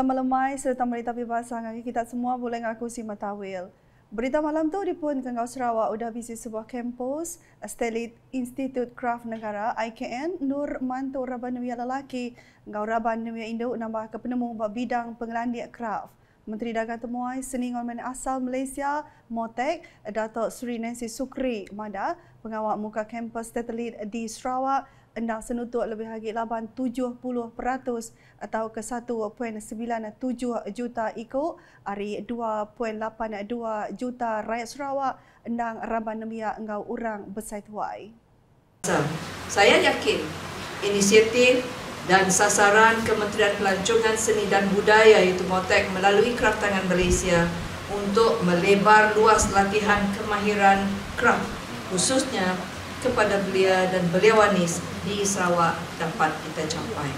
lemah melemai serta berita bebas sangat kita semua boleh ngaku si Matawil. Berita malam tu di pun Ngau Sarawak udah bisi sebuah kampus Estelit Institute Craft Negara IKN Nur Mantu Rabanuya Lelaki Ngau Rabanuya Indo nambah ke penemu bidang pengelandia craft. Menteri Dagang Temuai Seni Ngomen Asal Malaysia Motek Datuk Sri Nancy Sukri Mada pengawal muka kampus Estelit di Sarawak endah senutuk lebih lagi 870% atau ke 1.97 juta ikut hari 2.82 juta rakyat Sarawak endang Raban Nemia engau orang besai tuai. Saya yakin inisiatif dan sasaran Kementerian Pelancongan Seni dan Budaya iaitu Motek melalui Kraft Tangan Malaysia untuk melebar luas latihan kemahiran kraft khususnya kepada belia dan belia wanis di Sarawak dapat kita capai.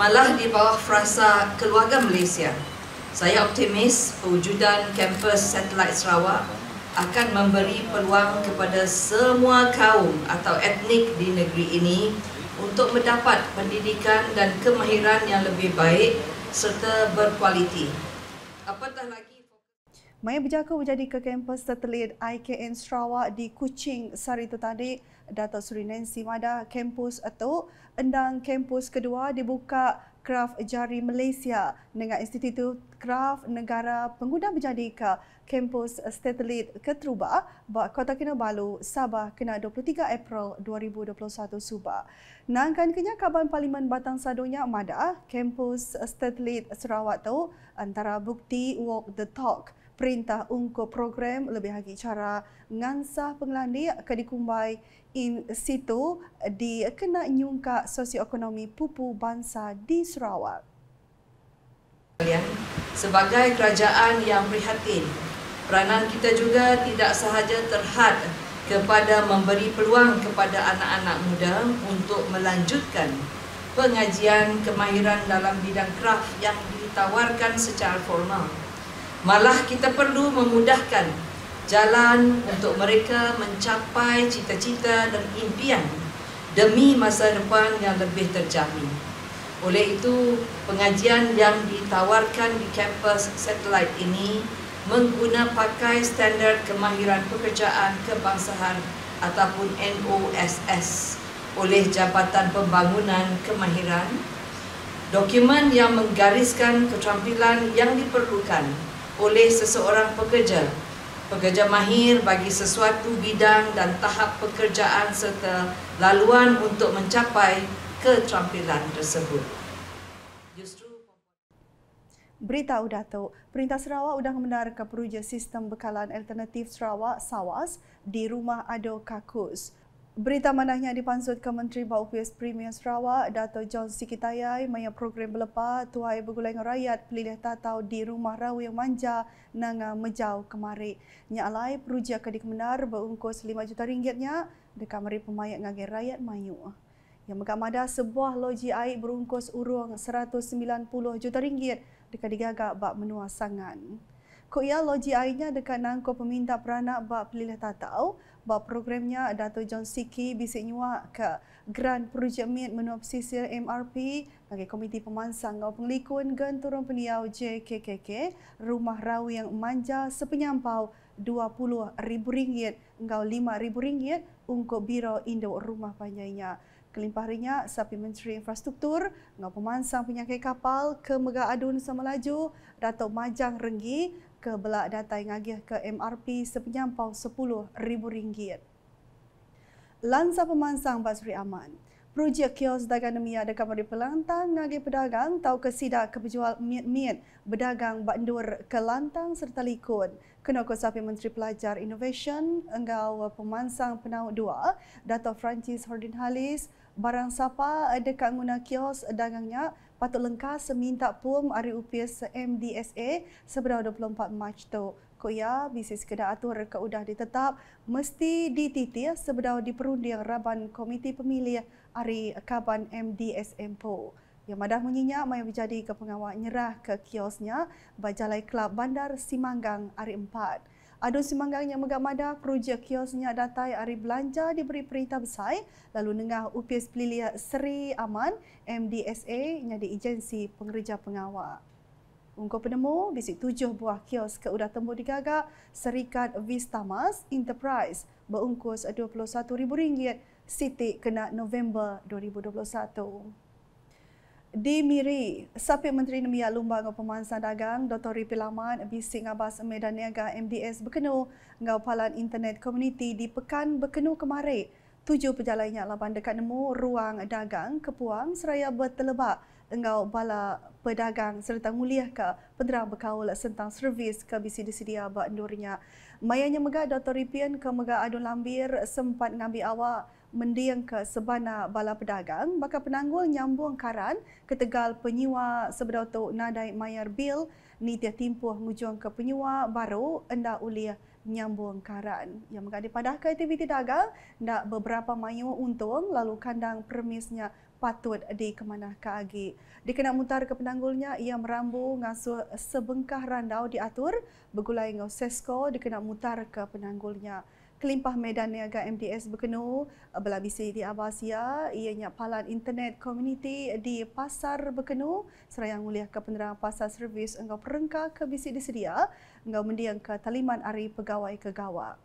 Malah di bawah frasa keluarga Malaysia, saya optimis perwujudan kampus satelit Sarawak akan memberi peluang kepada semua kaum atau etnik di negeri ini untuk mendapat pendidikan dan kemahiran yang lebih baik serta berkualiti. Apatah lagi Maya berjaga menjadi ke kampus satelit IKN Sarawak di Kuching, Sari Tetadi, Datuk Suri Nancy Mada, kampus atau endang kampus kedua dibuka Kraf Jari Malaysia dengan Institut Kraf Negara Pengguna menjadi ke kampus satelit Ketruba, Bak Kota Kinabalu, Sabah, kena 23 April 2021 Subah. Nangkan kenya kaban Parlimen Batang Sadonya Mada, kampus satelit Sarawak tu antara bukti walk the talk – perintah ungkup program lebih lagi cara ngansah pengelandi ke dikumbai in situ di kena nyungka sosioekonomi pupu bangsa di Sarawak. Sebagai kerajaan yang prihatin, peranan kita juga tidak sahaja terhad kepada memberi peluang kepada anak-anak muda untuk melanjutkan pengajian kemahiran dalam bidang kraf yang ditawarkan secara formal. Malah kita perlu memudahkan jalan untuk mereka mencapai cita-cita dan impian demi masa depan yang lebih terjamin. Oleh itu, pengajian yang ditawarkan di kampus Satelit ini menggunakan pakai standar kemahiran pekerjaan kebangsaan ataupun NOSS oleh Jabatan Pembangunan Kemahiran dokumen yang menggariskan keterampilan yang diperlukan oleh seseorang pekerja pekerja mahir bagi sesuatu bidang dan tahap pekerjaan serta laluan untuk mencapai keterampilan tersebut. Berita Udah Tu, Perintah Sarawak sudah membenarkan peruja sistem bekalan alternatif Sarawak, SAWAS, di rumah Ado Kakus. Berita manahnya dipansut ke Menteri Bau PS Premier Sarawak, Dato John Sikitayai, maya program berlepas Tuai Begulang Rakyat Pelilih Tatau di Rumah Rawi Manja nang mejau kemari. Nyalai peruja ke dikemenar berungkus RM5 juta ringgitnya dekat meri pemayat ngagir rakyat mayu. Yang mengamada sebuah loji air berungkus urung RM190 juta ringgit dekat digagak bak menua sangan. Kok ia loji airnya dekat nangko peminta peranak bak pelilih tatau, bahawa programnya Dato' John Siki bisik nyuak ke Grand Project Mid Menua Pesisir MRP bagi Komiti Pemansang Ngau Penglikun Gen Turun Peniau JKKK Rumah rawi yang manja sepenyampau RM20,000 ngau RM5,000 untuk Biro Indo Rumah Panjainya. Kelimpahannya Sapi Menteri Infrastruktur ngau pemansang penyakit kapal ke Mega Adun Semelaju Dato' Majang Renggi ke belak data yang agih ke MRP sepenyampau rm ringgit. Lansa pemansang Basri Aman. Projek kios dagang nemia dekat Meri Pelantang ngagi pedagang tahu ke sidak ke penjual miet-miet berdagang bandur ke lantang serta likun. Kena ku sapi Menteri Pelajar Innovation enggau pemansang penaut dua Dato' Francis Hordin Halis barang sapa dekat guna kios dagangnya patut lengkap seminta pun hari upias MDSA seberang 24 Mac tu. Ko ya, bisa sekedar atur ke ditetap, mesti dititi ya, seberau diperundiang raban komiti pemilih hari kaban MDSM Po. Ya, yang madah menyinya, maya menjadi ke pengawal nyerah ke kiosnya, bajalai kelab bandar Simanggang hari 4. Adun semanggang yang megamada, kerja kiosnya datai hari belanja diberi perintah besar lalu nengah UPS Pelilia Seri Aman, MDSA, yang di agensi pengerja pengawal. Ungkau penemu, bisik tujuh buah kios ke udah temu digagak Serikat Vistamas Enterprise berungkus rm ringgit, Siti kena November 2021. Di Miri, Sapi Menteri Nemia Lumbang o Pemansan Dagang, Dr. Ripi Laman, Bising Abbas Medan Niaga, MDS Bekenu, ngau Palan Internet Community di Pekan Bekenu kemarin. Tujuh pejalan yang lapan dekat nemu ruang dagang kepuang seraya bertelebak ngau bala pedagang serta nguliah ke penderang berkaul sentang servis ke bisi disedia bak endurnya. Mayanya megah Dr. Ripian ke megah adun lambir sempat ngambil awak mendiang ke Sebana Bala Pedagang bakal penanggul nyambung karan ke Tegal Penyiwa Sebedau Tu Nadai Mayar Bil ni tiah timpuh ngujung ke Penyiwa baru enda uliah nyambung karan. Yang mengadai padah ke aktiviti dagang ndak beberapa mayu untung lalu kandang permisnya patut di kemana ke agi. kena mutar ke penanggulnya, ia merambu ngasuh sebengkah randau diatur. Begulai ngau sesko, kena mutar ke penanggulnya. Kelimpah Medan Niaga MDS Bekenu belah berlabisi di Abasia ianya palan internet community di Pasar Bekenu seraya mulia ke penerang pasar servis engkau perengka ke bisi sedia engkau mendiang ke taliman ari pegawai ke gawak.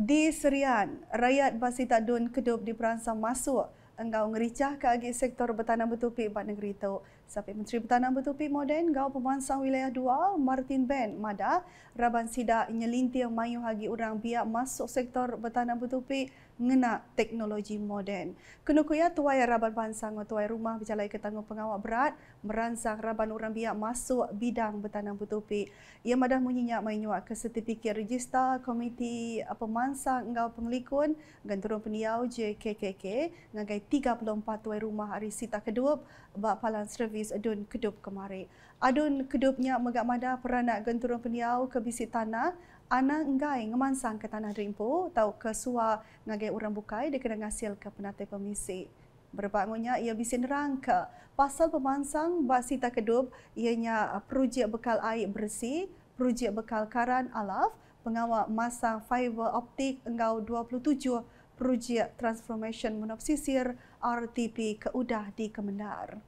Di Serian, rakyat Basita Dun kedup di Peransa masuk engkau ngericah ke agi sektor bertanam bertupi buat negeri itu. Sampai Menteri Bertanam Bertupi Moden, Gau Pemansang Wilayah 2, Martin Ben, Mada, Raban Sida, Nyelintir, Mayu Hagi Urang, Biak masuk sektor bertanam bertupi, ngena teknologi moden. Kenuku ya tuai raban pansang tuai rumah bicara ke tanggung pengawak berat meransak raban orang biak masuk bidang bertanam butupi. Ia madah munyinya mainnya ke sertifikat register komiti pemansang engau penglikun ganturun peniau JKKK ngagai 34 tuai rumah hari sita kedua bak palan servis adun kedup kemari. Adun kedupnya megak madah peranak ganturun peniau ke bisi tanah ana enggai ngemansang ke tanah rimpo atau ke suar ngagai orang bukai dia kena ngasil ke penatai pemisi. Berbangunnya ia bisa nerangka pasal pemansang basita kedub ianya uh, projek bekal air bersih, projek bekal karan alaf, pengawal masa fiber optik engau 27 projek transformation monopsisir RTP ke udah di Kemendar.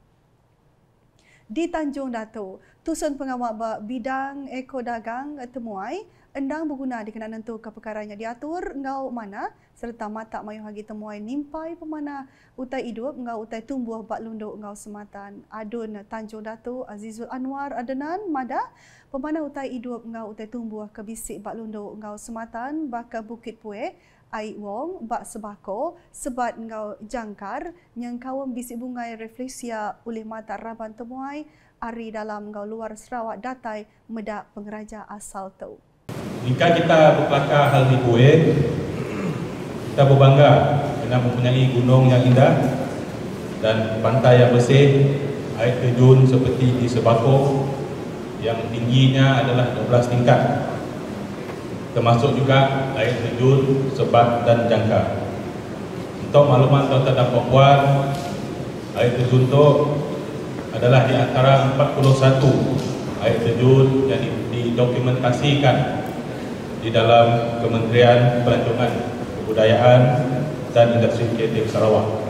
Di Tanjung Datu. Tusun Pengawal Bidang ekodagang Temuai endang berguna dikena nentu ke perkara yang diatur ngau mana serta mata mayu hagi temuai nimpai pemana utai hidup ngau utai tumbuh bak lundu ngau sematan adun tanjung datu azizul anwar adenan mada pemana utai hidup ngau utai tumbuh ke bisik bak lundu ngau sematan baka bukit pue ai wong bak sebako sebat ngau jangkar yang kawam bisik bunga refleksia oleh mata raban temuai hari dalam ngau luar Sarawak datai medak pengeraja asal tau. Jika kita berkelakar hal di buih Kita berbangga Kerana mempunyai gunung yang indah Dan pantai yang bersih Air terjun seperti di Sebako Yang tingginya adalah 12 tingkat Termasuk juga air terjun, sebat dan jangka Untuk maklumat Dr. dan Puan Air terjun itu adalah di antara 41 air terjun yang didokumentasikan di dalam Kementerian Pelancongan Kebudayaan dan Industri Kreatif Sarawak.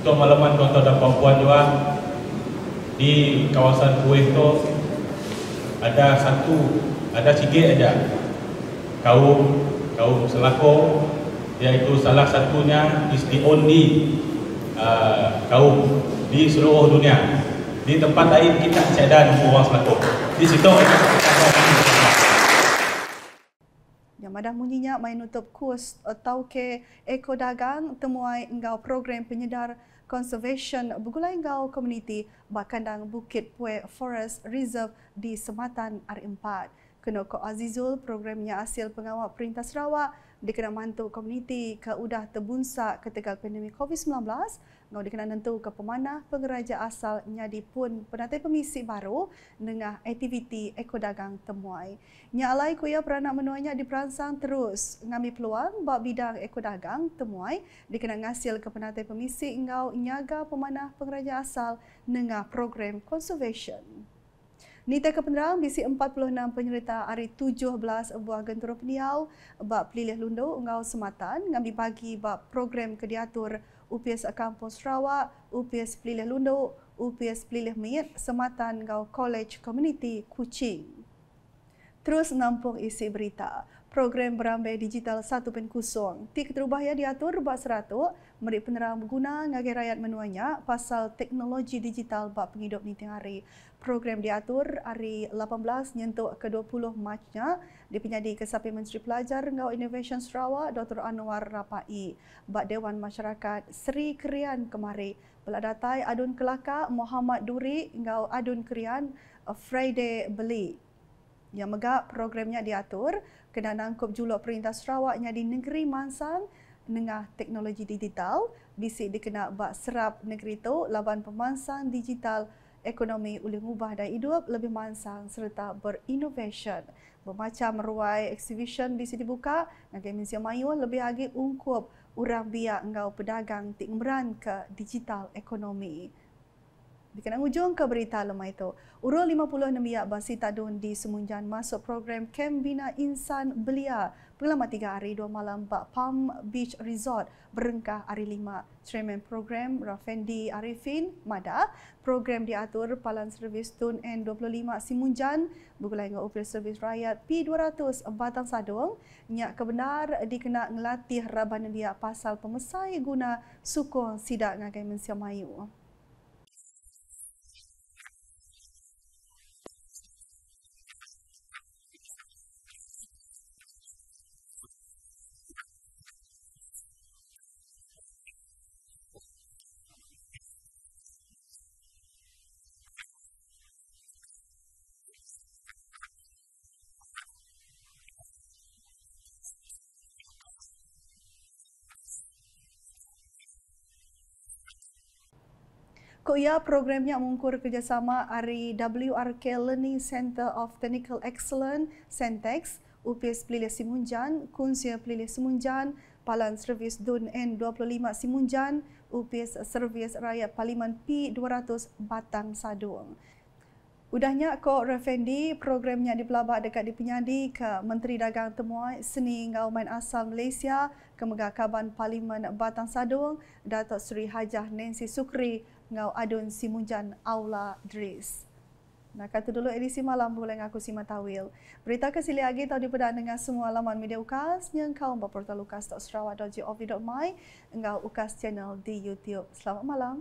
Untuk malaman tuan-tuan dan puan-puan juga di kawasan Kuih tu ada satu ada tiga aja kaum kaum selako iaitu salah satunya is the only uh, kaum di seluruh dunia di tempat lain kita tiada orang Selako di situ kita... Madah munyinya mai nutup kurs atau ke eko dagang temuai engau program penyedar conservation bugulai engau community bakandang Bukit Pue Forest Reserve di Sematan R4. Kena ko Azizul programnya hasil pengawal perintah Sarawak dikena mantu community ke udah terbunsa ketegal pandemik COVID-19 Ngau dikenal tentu ke pemana pengeraja asal nyadi pun penatai pemisi baru dengan aktiviti ekodagang temuai. Nyalai kuya peranak menuanya diperansang terus ngami peluang bak bidang ekodagang temuai dikenal ngasil ke penatai pemisi ngau nyaga pemana pengeraja asal dengan program conservation. Nita kependerang bisi 46 penyerita hari 17 buah gentur peniau bak pelilih lundu ngau sematan ngambil pagi bak program kediatur diatur UPS Kampung Sarawak, UPS Pelilih Lunduk, UPS Pelilih Mayat Sematan Gau College Community Kuching. Terus nampung isi berita program berambe digital satu pen kusong. Ti keterubah ya diatur bak seratu, merik penerang berguna ngagi rakyat menuanya pasal teknologi digital bak penghidup ni tengah hari. Program diatur hari 18 nyentuk ke 20 Macnya di penyadi kesapi Menteri Pelajar Ngau Innovation Sarawak Dr. Anwar Rapai bak Dewan Masyarakat Seri Kerian kemari. Pula datai adun kelaka Muhammad Duri Ngau adun kerian Friday Beli yang megap programnya diatur kena nangkup julok perintah Sarawak yang di negeri Mansang dengan teknologi digital bisik dikena bak serap negeri itu lawan pemansang digital ekonomi boleh mengubah dan hidup lebih mansang serta berinovasi. Bermacam ruai exhibition di dibuka, buka, Nagai Minsia Mayu lebih lagi ungkup urang biak engkau pedagang tingmeran ke digital ekonomi. Di kanan ujung ke berita lama itu, urul 56 biak basi tadun di semunjan masuk program Kem Bina Insan Belia pengalama tiga hari dua malam Pak Palm Beach Resort berengkah hari lima. Chairman program Rafendi Arifin Mada, program diatur Palan Servis Tun N25 Simunjan, Bukulai dengan Ofil Servis Rakyat P200 Batang Sadong, nyak kebenar dikena ngelatih Raban Nelia pasal pemesai guna sukong sidak ngagai mensiamayu. Mayu. Kuya program programnya mengukur kerjasama dari e WRK Learning Center of Technical Excellence, Sentex, UPS Pelilih Simunjan, Kunsia Pelilih Simunjan, Palan Servis Dun N25 Simunjan, UPS Servis Rakyat Parlimen P200 Batang Sadung. Udahnya ko Refendi programnya di dipelabak dekat dipenyadi ke Menteri Dagang Temuai Seni Gauman Asal Malaysia, Kemegah Kaban Parlimen Batang Sadung, Datuk Seri Hajah Nancy Sukri, ngau adun simunjan aula dris. Nah kata dulu edisi malam boleh ngaku si matawil. Berita kesili lagi tahu di dipedah dengan semua laman media ukas yang kau mbak portal ukas.sarawak.gov.my ngau ukas channel di YouTube. Selamat malam.